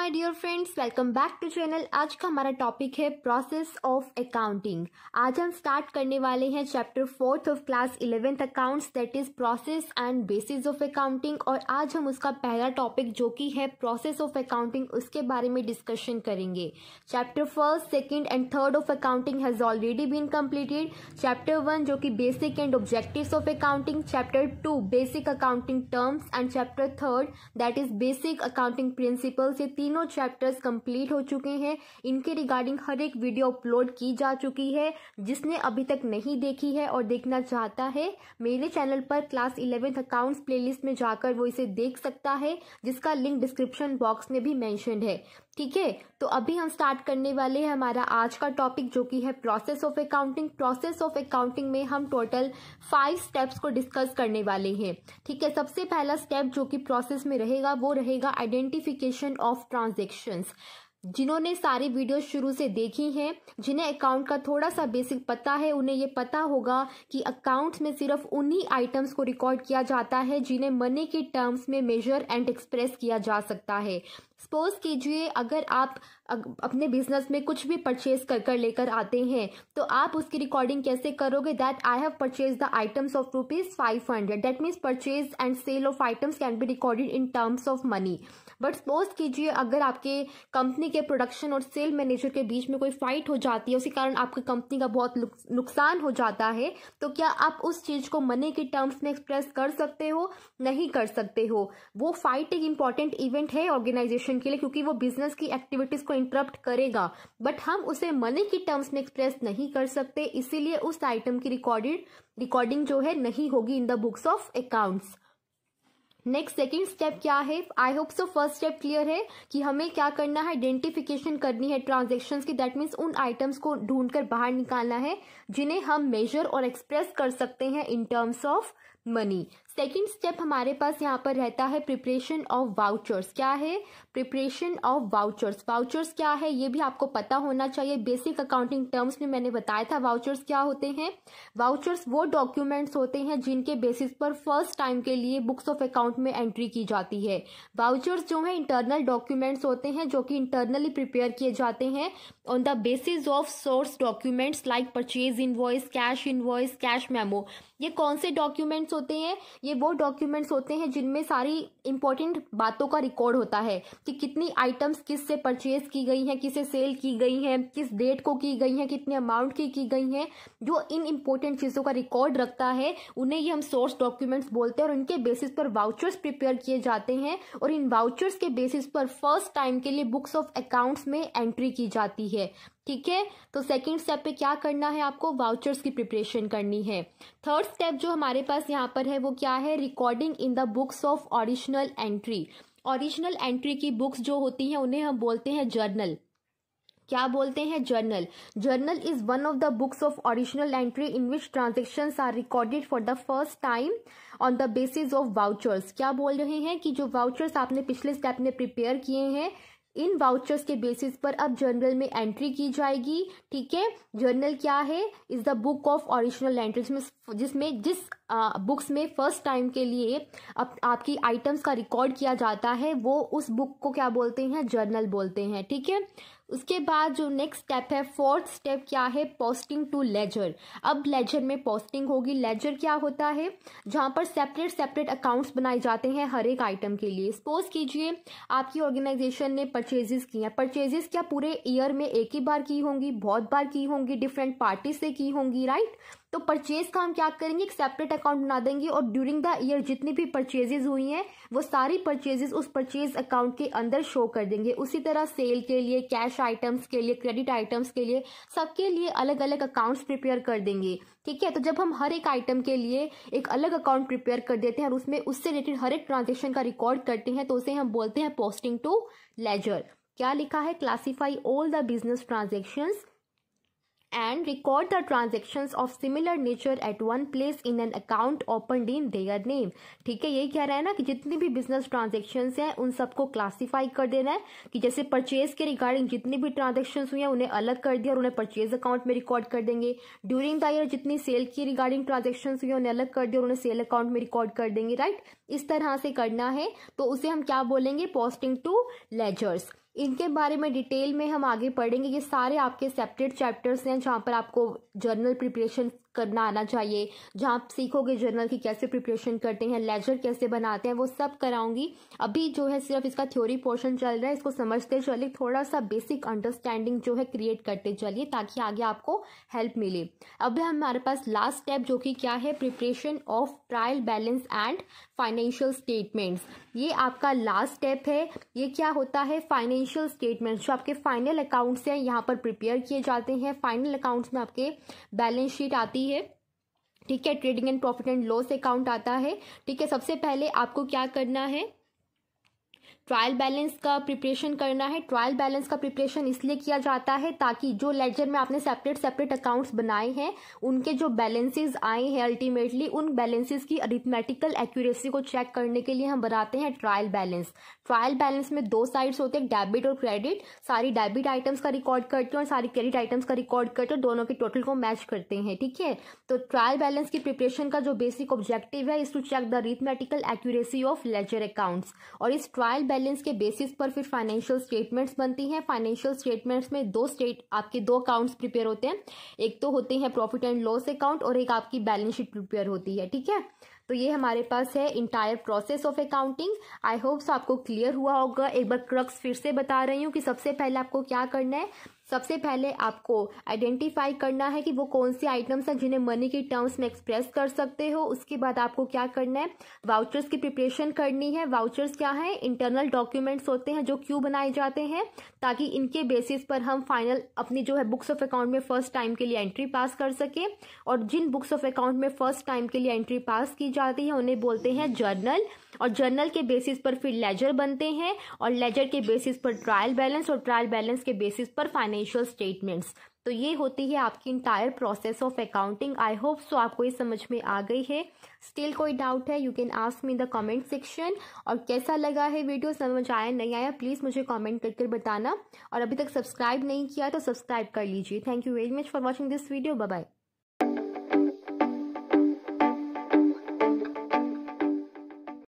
my dear friends welcome back to channel आज का हमारा टॉपिक है प्रोसेस ऑफ अकाउंटिंग आज हम स्टार्ट करने वाले हैं chapter fourth of class eleventh accounts that is process and basis of accounting और आज हम उसका पहला टॉपिक जो कि है प्रोसेस ऑफ अकाउंटिंग उसके बारे में डिस्कशन करेंगे chapter first second and third of accounting has already been completed chapter one जो कि basic and objective of accounting chapter two basic accounting terms and chapter third that is basic accounting principle तीन तीनों chapters complete हो चुके हैं इनके regarding हर एक video upload की जा चुकी है जिसने अभी तक नहीं देखी है और देखना चाहता है मेरे चैनल पर क्लास इलेवेंथ अकाउंट्स प्लेलिस्ट में जाकर वो इसे देख सकता है जिसका लिंक डिस्क्रिप्शन बॉक्स में भी मैंशनड है ठीक है तो अभी हम स्टार्ट करने वाले हैं हमारा आज का टॉपिक जो कि है process of accounting process of accounting में हम टोटल फाइव स्टेप्स को डिस्कस करने वाले हैं ठीक है सबसे पहला स्टेप जो कि प्रोसेस में रहेगा वो रहेगा आइडेंटिफिकेशन ऑफ ट्रांजेक्शन जिन्होंने सारी वीडियो शुरू से देखी हैं जिन्हें अकाउंट का थोड़ा सा बेसिक पता है उन्हें ये पता होगा कि अकाउंट में सिर्फ उन्हीं आइटम्स को रिकॉर्ड किया जाता है जिन्हें मनी के टर्म्स में मेजर एंड एक्सप्रेस किया जा सकता है सपोज कीजिए अगर आप अपने बिजनेस में कुछ भी परचेज कर कर लेकर आते हैं तो आप उसकी रिकॉर्डिंग कैसे करोगे that I have purchase the items of rupees five hundred that means purchase and sale of items can be recorded in terms of money but suppose कीजिए अगर आपके कंपनी के प्रोडक्शन और सेल मैनेजर के बीच में कोई फाइट हो जाती है उसी कारण आपकी कंपनी का बहुत नुकसान हो जाता है तो क्या आप उस चीज को मनी के टर्म्स में एक्सप्रेस कर सकते हो नहीं कर सकते हो वो फाइट एक इंपॉर्टेंट इवेंट है ऑर्गेनाइजेशन सेशन के लिए क्योंकि वो बिजनेस की एक्टिविटीज को इंटरप्ट करेगा बट हम उसे मनी की टर्म्स में एक्सप्रेस नहीं कर सकते इसीलिए उस आइटम की रिकॉर्डेड रिकॉर्डिंग जो है नहीं होगी in the books of accounts next second step क्या है I hope so first step clear है कि हमें क्या करना है आइडेंटिफिकेशन करनी है ट्रांजेक्शन की दैट मीन्स उन आइटम्स को ढूंढकर बाहर निकालना है जिन्हें हम मेजर और एक्सप्रेस कर सकते हैं in terms of money second step हमारे पास यहाँ पर रहता है प्रिपरेशन ऑफ वाउचर्स क्या है प्रिपरेशन ऑफ वाउचर्स वाउचर्स क्या है ये भी आपको पता होना चाहिए बेसिक अकाउंटिंग टर्म्स में मैंने बताया था वाउचर्स क्या होते हैं वाउचर्स वो डॉक्यूमेंट्स होते हैं जिनके बेसिस पर फर्स्ट टाइम के लिए बुक्स ऑफ अकाउंट में एंट्री की जाती है वाउचर्स जो है इंटरनल डॉक्यूमेंट्स होते हैं जो कि इंटरनली प्रिपेयर किए जाते हैं on the basis of source documents like purchase in cash in cash memo ये कौन से डॉक्यूमेंट्स डॉक्यूमेंट्स होते हैं ये वो डॉक्यूमेंट्स होते हैं जिनमें सारी इंपॉर्टेंट बातों का रिकॉर्ड होता है कि कितनी आइटम्स किस से परचेज की गई हैं किसे सेल की गई हैं किस डेट को की गई हैं कितने अमाउंट की की गई हैं जो इन इंपॉर्टेंट चीज़ों का रिकॉर्ड रखता है उन्हें ये हम सोर्स डॉक्यूमेंट्स बोलते हैं और उनके बेसिस पर वाउचर्स प्रिपेयर किए जाते हैं और इन वाउचर्स के बेसिस पर फर्स्ट टाइम के लिए बुक्स ऑफ अकाउंट्स में एंट्री की जाती है ठीक है तो सेकेंड स्टेप पे क्या करना है आपको वाउचर्स की प्रिपरेशन करनी है थर्ड स्टेप जो हमारे पास यहाँ पर है वो क्या है recording in the books of original entry original entry की बुक्स जो होती हैं उन्हें हम बोलते हैं जर्नल क्या बोलते हैं journal journal is one of the books of original entry in which transaction are recorded for the first time on the basis of vouchers क्या बोल रहे हैं कि जो वाउचर्स आपने पिछले स्टेप में प्रिपेयर किए हैं इन वाउचर्स के बेसिस पर अब जर्नल में एंट्री की जाएगी ठीक है जर्नल क्या है is the book of original language में जिसमें जिस बुक्स में फर्स्ट टाइम के लिए अप, आपकी आइटम्स का रिकॉर्ड किया जाता है वो उस बुक को क्या बोलते हैं जर्नल बोलते हैं ठीक है उसके बाद जो नेक्स्ट स्टेप है फोर्थ स्टेप क्या है पोस्टिंग टू लेजर अब लेजर में पोस्टिंग होगी लेजर क्या होता है जहाँ पर सेपरेट सेपरेट अकाउंट्स बनाए जाते हैं हर एक आइटम के लिए सपोज कीजिए आपकी ऑर्गेनाइजेशन ने परचेजेस की हैं परचेजेस क्या पूरे ईयर में एक ही बार की होंगी बहुत बार की होंगी डिफरेंट पार्टी से की होंगी राइट तो परचेज का हम क्या करेंगे एक सेपरेट अकाउंट बना देंगे और ड्यूरिंग द ईयर जितनी भी परचेजेज हुई हैं वो सारी परचेजेस उस परचेज अकाउंट के अंदर शो कर देंगे उसी तरह सेल के लिए कैश आइटम्स के लिए क्रेडिट आइटम्स के लिए सबके लिए अलग अलग अकाउंट्स प्रिपेयर कर देंगे ठीक है तो जब हम हर एक आइटम के लिए एक अलग अकाउंट प्रिपेयर कर देते हैं और उसमें उससे रिलेटेड हर एक ट्रांजेक्शन का रिकॉर्ड करते हैं तो उसे हम बोलते हैं पोस्टिंग टू लेजर क्या लिखा है classify all the business transactions and record the transaction of similar nature at one place in an account opened in their name ठीक है यही कह रहा है ना कि जितनी भी बिजनेस ट्रांजेक्शन हैं उन सबको क्लासीफाई कर देना है कि जैसे परचेज के रिगार्डिंग जितनी भी ट्रांजेक्शन हुई हैं उन्हें अलग कर दिया और उन्हें परचेज अकाउंट में रिकॉर्ड कर देंगे ड्यूरिंग द ईयर जितनी सेल की रिगार्डिंग ट्रांजेक्शन हुई उन्हें अलग कर दिया और उन्हें सेल अकाउंट में रिकॉर्ड कर देंगे राइट इस तरह से करना है तो उसे हम क्या बोलेंगे पोस्टिंग टू लेजर्स इनके बारे में डिटेल में हम आगे पढ़ेंगे ये सारे आपके सेपरेट चैप्टर्स हैं जहाँ पर आपको जर्नल प्रिपरेशन करना आना चाहिए जहाँ आप सीखोगे जर्नल की कैसे प्रिपरेशन करते हैं लेजर कैसे बनाते हैं वो सब कराऊंगी अभी जो है सिर्फ इसका थ्योरी पोर्शन चल रहा है इसको समझते चलिए थोड़ा सा बेसिक अंडरस्टैंडिंग जो है क्रिएट करते चलिए ताकि आगे आपको हेल्प मिले अब हमारे पास लास्ट स्टेप जो कि क्या है preparation of trial balance and financial statements ये आपका लास्ट स्टेप है ये क्या होता है फाइनेंशियल स्टेटमेंट्स जो आपके फाइनल अकाउंट्स हैं यहाँ पर प्रिपेयर किए जाते हैं फाइनल अकाउंट्स में आपके बैलेंस शीट आती है ठीक है trading and profit and loss account आता है ठीक है सबसे पहले आपको क्या करना है ट्रायल बैलेंस का प्रिपरेशन करना है ट्रायल बैलेंस का प्रिपरेशन इसलिए किया जाता है ताकि जो लेजर में आपने सेपरेट सेपरेट अकाउंट्स बनाए हैं उनके जो बैलेंसेस आए हैं अल्टीमेटली उन बैलेंसेस की अरिथमेटिकल एक्यूरेसी को चेक करने के लिए हम बनाते हैं ट्रायल बैलेंस ट्रायल बैलेंस में दो साइड्स होते हैं डेबिट और क्रेडिट सारी डेबिट आइटम्स का रिकॉर्ड करते हैं और सारी क्रेडिट आइटम्स का रिकॉर्ड करते हैं दोनों के टोटल को मैच करते हैं ठीक है तो ट्रायल बैलेंस की प्रिपरेशन का जो बेसिक ऑब्जेक्टिव है is to check the arithmetical accuracy of ledger accounts और इस ट्रायल बैलेंस के बेसिस पर फिर फाइनेंशियल स्टेटमेंट्स बनती हैं फाइनेंशियल स्टेटमेंट्स में दो स्टेट आपके दो अकाउंट्स प्रिपेयर होते हैं एक तो होते हैं प्रॉफिट एंड लॉस अकाउंट और एक आपकी बैलेंस शीट प्रिपेयर होती है ठीक है तो ये हमारे पास है entire process of accounting I hopes आपको क्लियर हुआ होगा एक बार क्रक्स फिर से बता रही हूँ कि सबसे पहले आपको क्या करना है सबसे पहले आपको आइडेंटिफाई करना है कि वो कौन से आइटम्स हैं जिन्हें मनी के टर्म्स में एक्सप्रेस कर सकते हो उसके बाद आपको क्या करना है वाउचर्स की प्रिपरेशन करनी है वाउचर्स क्या है इंटरनल डॉक्यूमेंट्स होते हैं जो क्यों बनाए जाते हैं ताकि इनके बेसिस पर हम फाइनल अपनी जो है बुक्स ऑफ अकाउंट में फर्स्ट टाइम के लिए एंट्री पास कर सकें और जिन बुक्स ऑफ अकाउंट में फर्स्ट टाइम के लिए एंट्री पास की जाती है उन्हें बोलते हैं जर्नल और जर्नल के बेसिस पर फिर लेजर बनते हैं और लेजर के बेसिस पर ट्रायल बैलेंस और ट्रायल बैलेंस के बेसिस पर फाइनल फाइनेंशियल स्टेटमेंट्स तो ये होती है आपकी entire process of accounting I hope so आपको ये समझ में आ गई है स्टिल कोई डाउट है you can ask me the comment section और कैसा लगा है वीडियो समझ आया नहीं आया प्लीज़ मुझे कमेंट करके बताना और अभी तक सब्सक्राइब नहीं किया तो सब्सक्राइब कर लीजिए thank you very much for watching this video bye